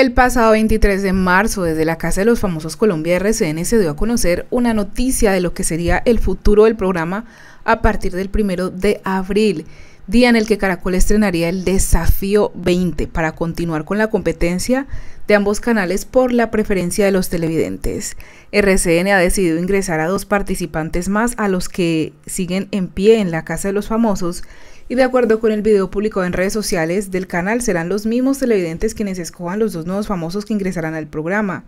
El pasado 23 de marzo, desde la Casa de los Famosos Colombia RCN se dio a conocer una noticia de lo que sería el futuro del programa a partir del primero de abril, día en el que Caracol estrenaría el Desafío 20 para continuar con la competencia de ambos canales por la preferencia de los televidentes. RCN ha decidido ingresar a dos participantes más a los que siguen en pie en la Casa de los Famosos y de acuerdo con el video publicado en redes sociales del canal, serán los mismos televidentes quienes escojan los dos nuevos famosos que ingresarán al programa.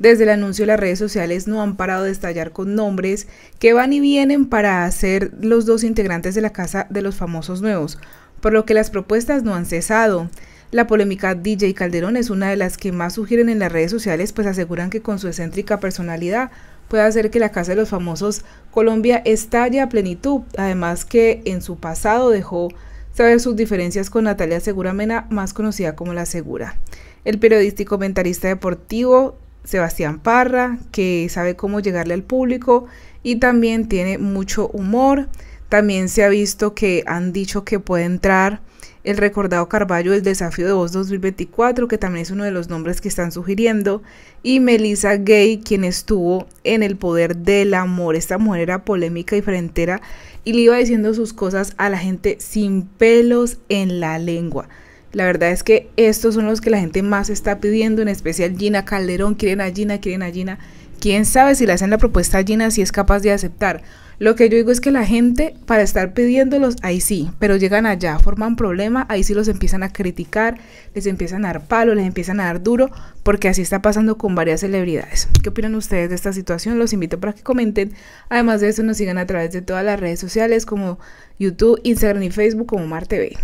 Desde el anuncio las redes sociales no han parado de estallar con nombres que van y vienen para ser los dos integrantes de la casa de los famosos nuevos, por lo que las propuestas no han cesado. La polémica DJ Calderón es una de las que más sugieren en las redes sociales, pues aseguran que con su excéntrica personalidad puede hacer que la Casa de los Famosos Colombia estalle a plenitud, además que en su pasado dejó saber sus diferencias con Natalia Segura Mena, más conocida como La Segura. El periodista y comentarista deportivo Sebastián Parra, que sabe cómo llegarle al público y también tiene mucho humor. También se ha visto que han dicho que puede entrar el recordado Carballo del Desafío de Voz 2024, que también es uno de los nombres que están sugiriendo, y Melissa Gay, quien estuvo en el poder del amor. Esta mujer era polémica y frentera y le iba diciendo sus cosas a la gente sin pelos en la lengua. La verdad es que estos son los que la gente más está pidiendo, en especial Gina Calderón, quieren a Gina, quieren a Gina. Quién sabe si le hacen la propuesta a Gina si es capaz de aceptar. Lo que yo digo es que la gente, para estar pidiéndolos, ahí sí, pero llegan allá, forman problema, ahí sí los empiezan a criticar, les empiezan a dar palo, les empiezan a dar duro, porque así está pasando con varias celebridades. ¿Qué opinan ustedes de esta situación? Los invito para que comenten. Además de eso, nos sigan a través de todas las redes sociales como YouTube, Instagram y Facebook como MarTV.